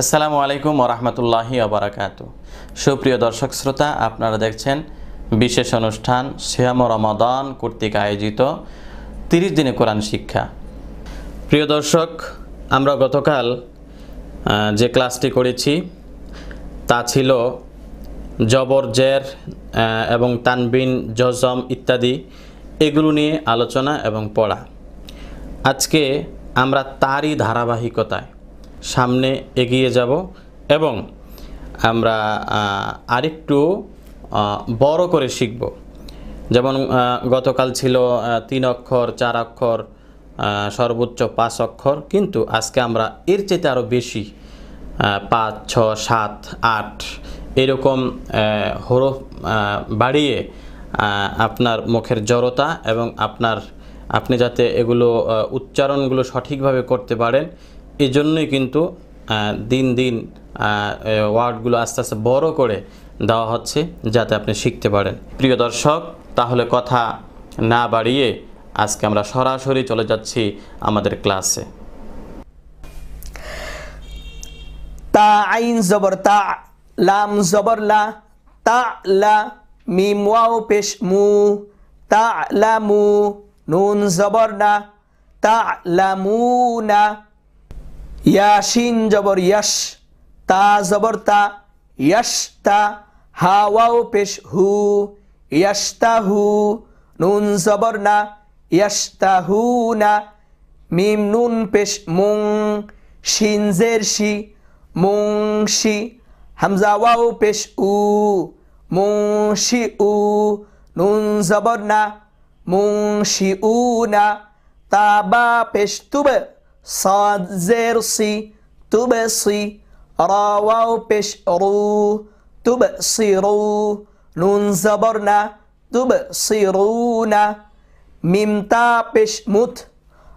আসসালামু আলাইকুম ওরহমতুল্লাহি আবরাকাত সুপ্রিয় দর্শক শ্রোতা আপনারা দেখছেন বিশেষ অনুষ্ঠান শ্যাম রমাদান কর্তৃক আয়োজিত তিরিশ দিনে কোরআন শিক্ষা প্রিয় দর্শক আমরা গতকাল যে ক্লাসটি করেছি তা ছিল জবর জের এবং তানবিন জজম ইত্যাদি এগুলো নিয়ে আলোচনা এবং পড়া আজকে আমরা তারই ধারাবাহিকতায় সামনে এগিয়ে যাব এবং আমরা আরেকটু বড় করে শিখব যেমন গতকাল ছিল তিন অক্ষর চার অক্ষর সর্বোচ্চ পাঁচ অক্ষর কিন্তু আজকে আমরা এর চেয়ে আরও বেশি পাঁচ ছ সাত আট এরকম হরফ বাড়িয়ে আপনার মুখের জড়তা এবং আপনার আপনি যাতে এগুলো উচ্চারণগুলো সঠিকভাবে করতে পারেন এই জন্যই কিন্তু দিন দিন ওয়ার্ডগুলো আস্তে আস্তে বড় করে দেওয়া হচ্ছে যাতে আপনি শিখতে পারেন প্রিয় দর্শক তাহলে কথা না বাড়িয়ে আজকে আমরা সরাসরি চলে যাচ্ছি আমাদের ক্লাসে তা আইন জবর তা লাম জবর লা তা লা মিম ওয়াও পেশ মু তা লা মু নুন জবর না তা লা মু না ইয়াসিন জবর ইয়াস তা জবর তা ইয়াস তা হাওয়াও পেশ হু ইয়াস্তা হু নুন জবর না ইয়াস্তা হু না মিম নুন পেশ মুং শিনজের শি মুং শি হামজা ওয়াও পেশ উ মুং শি উ নুন জবর না মুং শি উ না তাবা পেশ তুবে صاد زير تبصي را واو بش رو تبصيرو نون زبرنا تبصيرونا ميم تا بش مت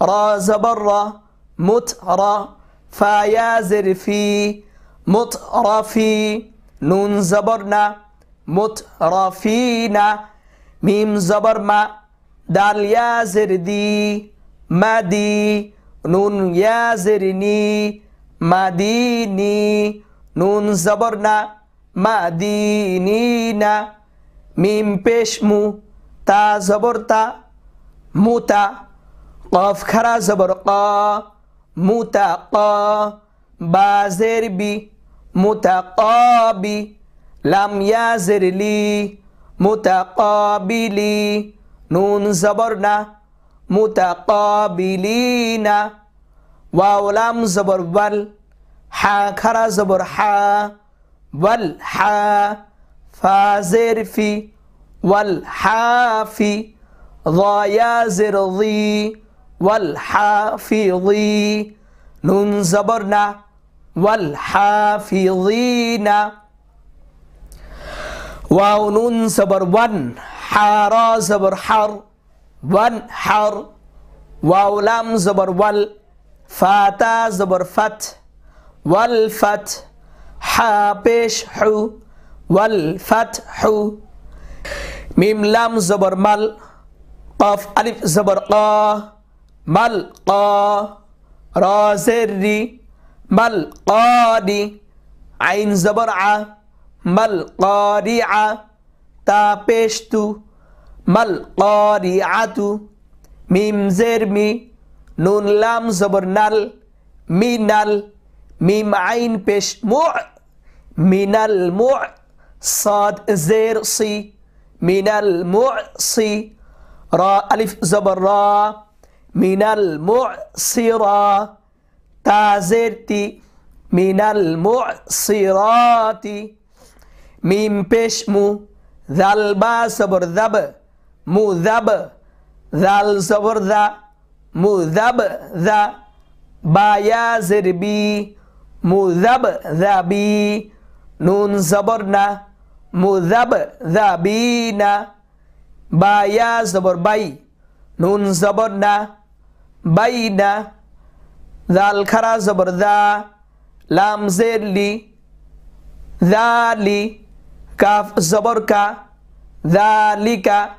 را زبر مت را فا يا زرفي مترفي نون زبرنا فينا ميم زبر ما دال يا زردي مدي নুন ইয়াজেরিনি মাদিনি নুন জবর না মাদিনি না মিম পেশমু তা জবর তা মুতা কফ খারা জবর ক মুতা ক বাজের বি মুতা ক বি লাম ইয়াজের মুতা ক বিলি নুন জবর না متقابلين واو لام زبر ول حا كرا زبر حا ول حا فا زر في والحافي ضا يا زر ضي والحافظي نون زبرنا والحافظين واو نون زبر ون حارا زبر حر حر واو لام زبر وال فاتا زبر فت والفت حا پیش حو والفتح ميم لام زبر مل قاف ألف زبر قا مل قا را زري مل قادي عين زبر ع مل قادي ع تا پیش تو مال قاريعاتو ميم زير مي نون لام زبر نال مي نال ميم عين بش موع من الموع صاد زير صي من الموع صي را ألف زبر را من الموع صي را تا زير تي من الموع صي را تي ميم بش مو ذال با زبر ذبر مذب ذال زبر ذا مذب ذا با يازر بي مذب ذا بي نون زبرنا مذب ذا بينا با يا زبر باي نون زبرنا بينا ذا الكرا زبر ذا لام زير لي ذا كاف زبر كا ذلك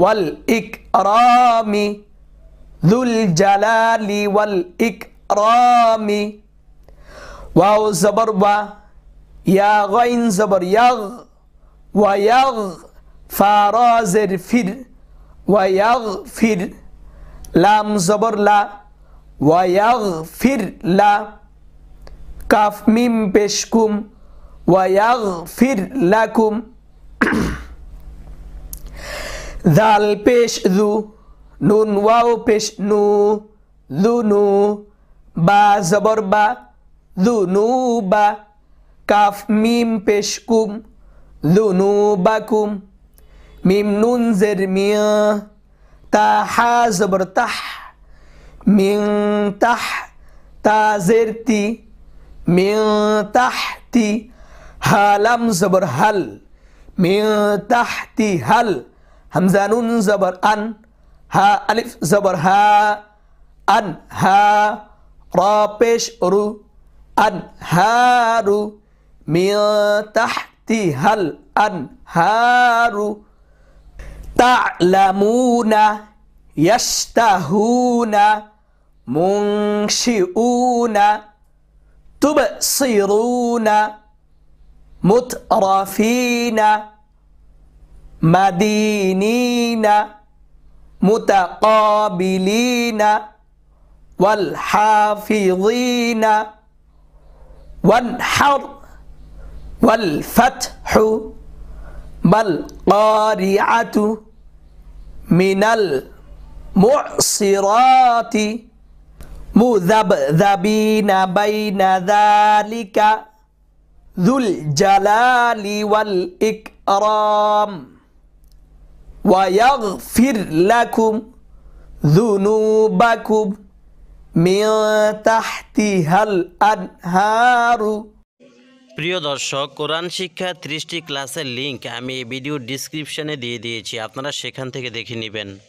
والاکرام ذو الجلال والاکرام واو زبر وا یا غین زبر یغ و فارا زر فر و یغ فر لام زبر لا و یغ فر لا کاف میم پیشکم و یغ فر لکم ذال پیش ذو نون واو پیش نو ذو نو با زبر با ذنوبا كاف ميم بشكم ذنوبكم ميم نون زرميا تا حا زبر تح من تح تا زرتي من تحتي هلم زبر هل من تحتي هل همزة نون زبر أن ها ألف زبر ها أن ها را بيش رو أنهار من تحتها الأنهار تعلمون يشتهون منشئون تبصرون مترفين مدينين متقابلين والحافظين والحر والفتح ما القارعة من المعصرات مذبذبين بين ذلك ذو الجلال والإكرام ويغفر لكم ذنوبكم من تحتها الأنهار প্রিয় দর্শক কোরআন শিক্ষা ত্রিশটি ক্লাসের লিঙ্ক আমি এই ভিডিও ডিসক্রিপশানে দিয়ে দিয়েছি আপনারা সেখান থেকে দেখে নেবেন